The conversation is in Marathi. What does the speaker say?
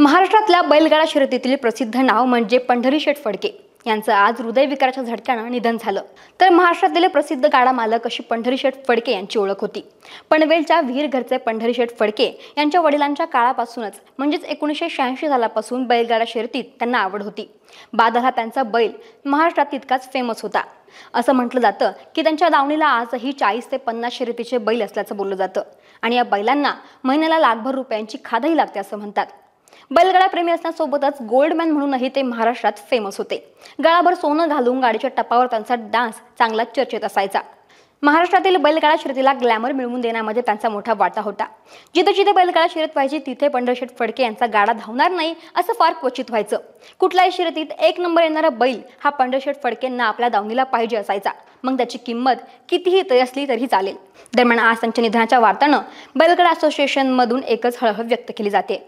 महाराष्ट्रातल्या बैलगाडा शर्यतीतील प्रसिद्ध नाव म्हणजे पंढरी शेठ फडके यांचं आज हृदयविकाराच्या झटक्यानं निधन झालं तर महाराष्ट्रातले प्रसिद्ध गाडा मालक अशी पंढरी शेठ फडके यांची ओळख होती पणवेलच्या वीर घरचे पंढरी शेठ फडके यांच्या वडिलांच्या काळापासूनच म्हणजेच एकोणीसशे शहाऐंशी सालापासून बैलगाडा शर्यतीत त्यांना आवड होती बादल हा त्यांचा बैल महाराष्ट्रात तितकाच फेमस होता असं म्हटलं जातं की त्यांच्या दावणीला आजही चाळीस ते पन्नास शर्यतीचे बैल असल्याचं बोललं जातं आणि या बैलांना महिन्याला लाखभर रुपयांची खादही लागते असं म्हणतात बैलगाडा प्रेमी असण्यासोबतच गोल्डमॅन म्हणूनही ते महाराष्ट्रात फेमस होते गळाभर सोनं घालून गाडीच्या टपावर त्यांचा डान्स चांगला चर्चेत असायचा महाराष्ट्रातील बैलगाडा शर्यतीला ग्लॅमर मिळवून देण्यामध्ये त्यांचा मोठा वाटा होता जिथे जिथे बैलगाडा शर्यत व्हायची तिथे पंढरशेठ फडके यांचा गाडा धावणार नाही असं फार क्वचित व्हायचं कुठल्याही शर्यतीत एक नंबर येणारा बैल हा पंढरशेठ फडकेंना आपल्या दावणीला पाहिजे असायचा मग त्याची किंमत कितीही तरी असली तरी चालेल दरम्यान आज त्यांच्या निधनाच्या वार्तानं असोसिएशन असोसिएशनमधून एकच हळहळ व्यक्त केली जाते